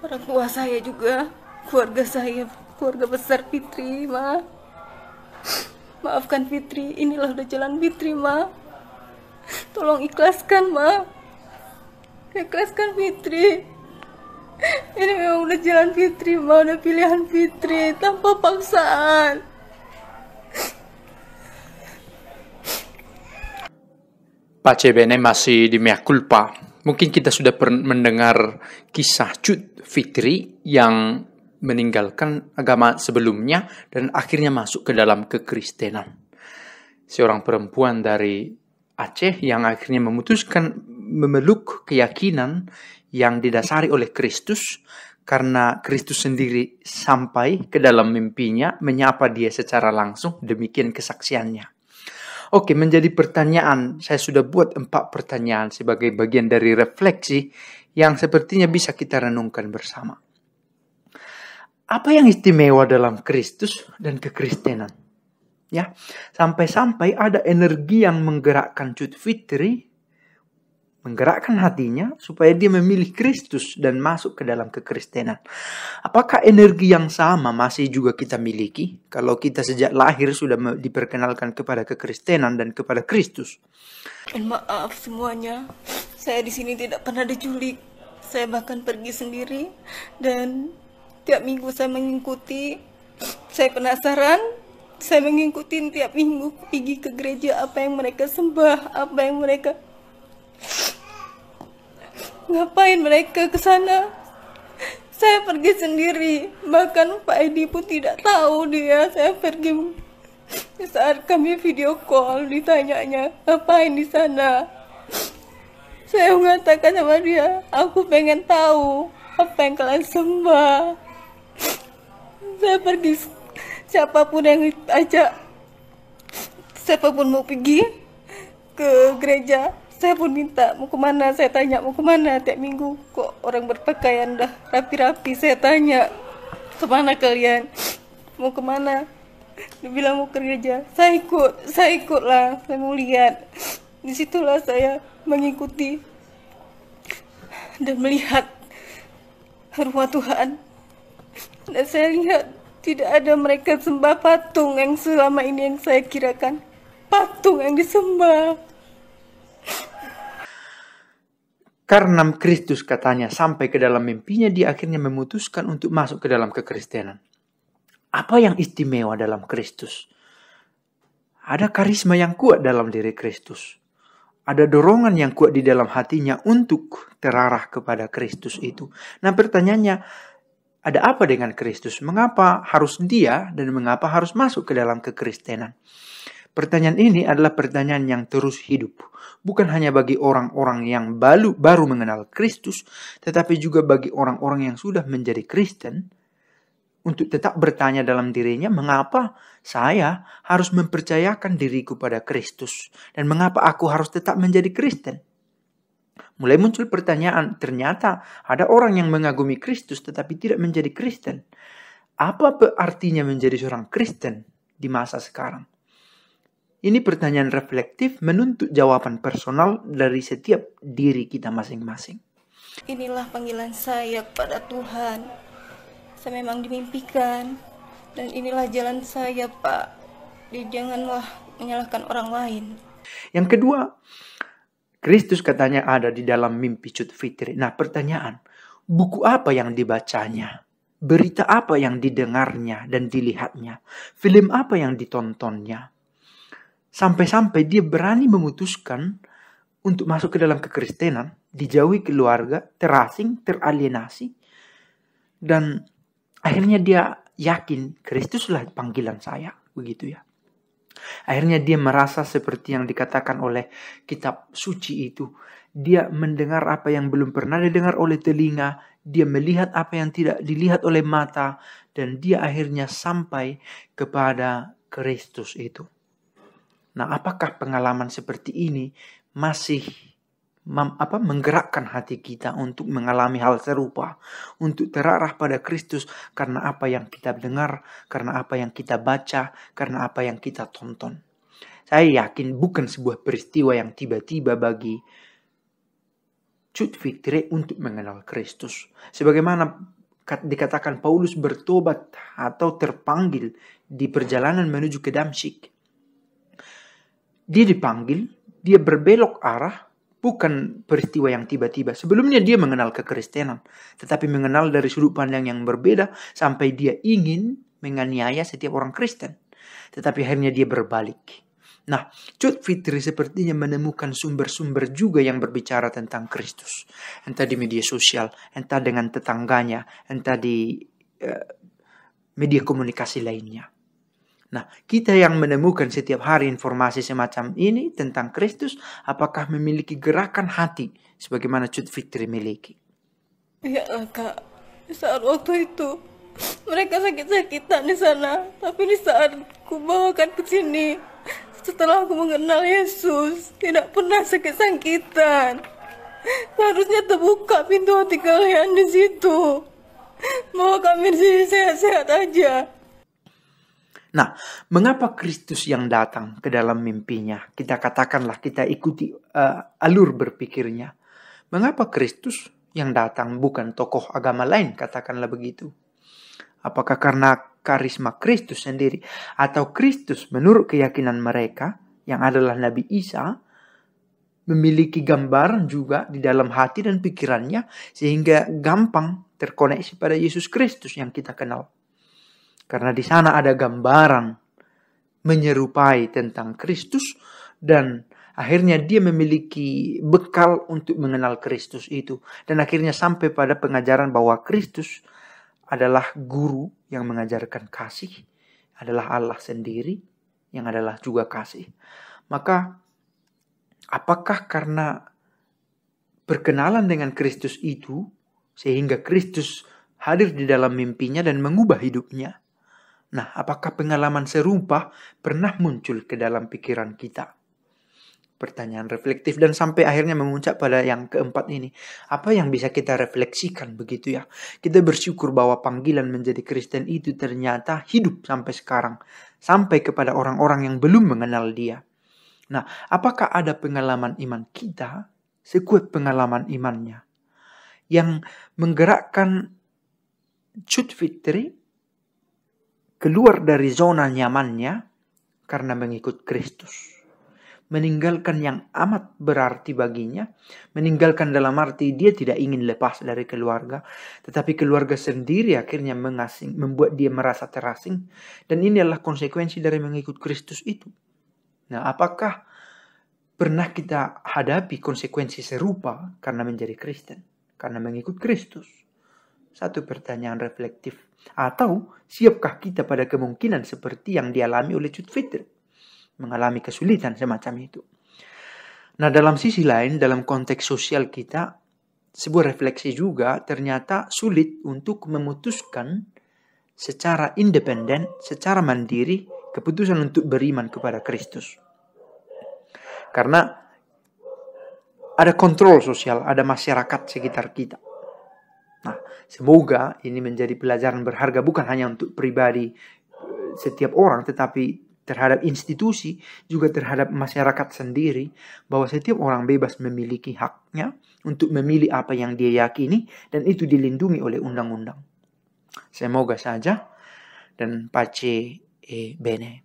orang tua saya juga, keluarga saya, keluarga besar Fitri, Ma. Maafkan Fitri, inilah udah jalan Fitri, Ma. Tolong ikhlaskan, Ma. Ikhlaskan Fitri. Ini memang udah jalan Fitri, Ma. Udah pilihan Fitri, tanpa paksaan. Pak bene masih di mea culpa. Mungkin kita sudah mendengar kisah Cut Fitri yang meninggalkan agama sebelumnya dan akhirnya masuk ke dalam kekristenan. Seorang perempuan dari Aceh yang akhirnya memutuskan memeluk keyakinan yang didasari oleh Kristus karena Kristus sendiri sampai ke dalam mimpinya menyapa dia secara langsung demikian kesaksiannya. Oke, menjadi pertanyaan, saya sudah buat empat pertanyaan sebagai bagian dari refleksi yang sepertinya bisa kita renungkan bersama. Apa yang istimewa dalam Kristus dan kekristenan? Ya, sampai-sampai ada energi yang menggerakkan Cut Fitri, menggerakkan hatinya supaya dia memilih Kristus dan masuk ke dalam kekristenan. Apakah energi yang sama masih juga kita miliki kalau kita sejak lahir sudah diperkenalkan kepada kekristenan dan kepada Kristus? Maaf semuanya. Saya di sini tidak pernah diculik. Saya bahkan pergi sendiri dan tiap minggu saya mengikuti. Saya penasaran. Saya mengikuti tiap minggu pergi ke gereja apa yang mereka sembah, apa yang mereka ngapain mereka ke sana. Saya pergi sendiri, bahkan Pak Edi pun tidak tahu dia. Saya pergi saat kami video call ditanyanya ngapain di sana saya mengatakan sama dia, aku pengen tahu apa yang kalian sembah. Saya pergi siapapun yang ajak, siapapun mau pergi ke gereja, saya pun minta mau kemana, saya tanya mau kemana tiap minggu. Kok orang berpakaian dah rapi-rapi, saya tanya kemana kalian, mau kemana. Dia bilang mau gereja, saya ikut, saya ikut lah, saya mau lihat. Disitulah saya mengikuti dan melihat rumah Tuhan. Dan saya lihat tidak ada mereka sembah patung yang selama ini yang saya kirakan patung yang disembah. Karena Kristus katanya sampai ke dalam mimpinya dia akhirnya memutuskan untuk masuk ke dalam kekristenan. Apa yang istimewa dalam Kristus? Ada karisma yang kuat dalam diri Kristus ada dorongan yang kuat di dalam hatinya untuk terarah kepada Kristus itu. Nah, pertanyaannya, ada apa dengan Kristus? Mengapa harus dia dan mengapa harus masuk ke dalam kekristenan? Pertanyaan ini adalah pertanyaan yang terus hidup, bukan hanya bagi orang-orang yang baru, baru mengenal Kristus, tetapi juga bagi orang-orang yang sudah menjadi Kristen untuk tetap bertanya dalam dirinya, mengapa saya harus mempercayakan diriku pada Kristus dan mengapa aku harus tetap menjadi Kristen? Mulai muncul pertanyaan, ternyata ada orang yang mengagumi Kristus tetapi tidak menjadi Kristen. Apa artinya menjadi seorang Kristen di masa sekarang? Ini pertanyaan reflektif menuntut jawaban personal dari setiap diri kita masing-masing. Inilah panggilan saya kepada Tuhan saya memang dimimpikan dan inilah jalan saya pak jadi janganlah menyalahkan orang lain yang kedua Kristus katanya ada di dalam mimpi Cut Fitri nah pertanyaan buku apa yang dibacanya berita apa yang didengarnya dan dilihatnya film apa yang ditontonnya sampai-sampai dia berani memutuskan untuk masuk ke dalam kekristenan dijauhi keluarga terasing teralienasi dan Akhirnya dia yakin Kristuslah panggilan saya, begitu ya. Akhirnya dia merasa seperti yang dikatakan oleh kitab suci itu. Dia mendengar apa yang belum pernah didengar oleh telinga, dia melihat apa yang tidak dilihat oleh mata, dan dia akhirnya sampai kepada Kristus itu. Nah, apakah pengalaman seperti ini masih mem, apa menggerakkan hati kita untuk mengalami hal serupa, untuk terarah pada Kristus karena apa yang kita dengar, karena apa yang kita baca, karena apa yang kita tonton. Saya yakin bukan sebuah peristiwa yang tiba-tiba bagi Cut untuk mengenal Kristus. Sebagaimana dikatakan Paulus bertobat atau terpanggil di perjalanan menuju ke Damsyik. Dia dipanggil, dia berbelok arah, bukan peristiwa yang tiba-tiba. Sebelumnya dia mengenal kekristenan, tetapi mengenal dari sudut pandang yang berbeda sampai dia ingin menganiaya setiap orang Kristen. Tetapi akhirnya dia berbalik. Nah, Cut Fitri sepertinya menemukan sumber-sumber juga yang berbicara tentang Kristus. Entah di media sosial, entah dengan tetangganya, entah di uh, media komunikasi lainnya. Nah, kita yang menemukan setiap hari informasi semacam ini tentang Kristus, apakah memiliki gerakan hati sebagaimana Cut Fitri miliki? Ya, Kak. Saat waktu itu, mereka sakit-sakitan di sana. Tapi di saat ku bawakan ke sini, setelah aku mengenal Yesus, tidak pernah sakit-sakitan. Harusnya terbuka pintu hati kalian di situ. Bawa kami di sini sehat-sehat aja. Nah, mengapa Kristus yang datang ke dalam mimpinya? Kita katakanlah kita ikuti uh, alur berpikirnya. Mengapa Kristus yang datang bukan tokoh agama lain, katakanlah begitu? Apakah karena karisma Kristus sendiri atau Kristus menurut keyakinan mereka yang adalah Nabi Isa memiliki gambaran juga di dalam hati dan pikirannya sehingga gampang terkoneksi pada Yesus Kristus yang kita kenal. Karena di sana ada gambaran menyerupai tentang Kristus dan akhirnya dia memiliki bekal untuk mengenal Kristus itu dan akhirnya sampai pada pengajaran bahwa Kristus adalah guru yang mengajarkan kasih, adalah Allah sendiri yang adalah juga kasih. Maka apakah karena perkenalan dengan Kristus itu sehingga Kristus hadir di dalam mimpinya dan mengubah hidupnya? Nah, apakah pengalaman serupa pernah muncul ke dalam pikiran kita? Pertanyaan reflektif dan sampai akhirnya memuncak pada yang keempat ini. Apa yang bisa kita refleksikan begitu ya? Kita bersyukur bahwa panggilan menjadi Kristen itu ternyata hidup sampai sekarang. Sampai kepada orang-orang yang belum mengenal dia. Nah, apakah ada pengalaman iman kita sekuat pengalaman imannya? Yang menggerakkan cut fitri keluar dari zona nyamannya karena mengikut Kristus. Meninggalkan yang amat berarti baginya, meninggalkan dalam arti dia tidak ingin lepas dari keluarga, tetapi keluarga sendiri akhirnya mengasing, membuat dia merasa terasing, dan ini adalah konsekuensi dari mengikut Kristus itu. Nah, apakah pernah kita hadapi konsekuensi serupa karena menjadi Kristen, karena mengikut Kristus? Satu pertanyaan reflektif. Atau siapkah kita pada kemungkinan seperti yang dialami oleh Jud Fitri? Mengalami kesulitan semacam itu. Nah dalam sisi lain, dalam konteks sosial kita, sebuah refleksi juga ternyata sulit untuk memutuskan secara independen, secara mandiri, keputusan untuk beriman kepada Kristus. Karena ada kontrol sosial, ada masyarakat sekitar kita. Semoga ini menjadi pelajaran berharga bukan hanya untuk pribadi eh, setiap orang tetapi terhadap institusi juga terhadap masyarakat sendiri bahwa setiap orang bebas memiliki haknya untuk memilih apa yang dia yakini dan itu dilindungi oleh undang-undang. Semoga saja dan pace e bene.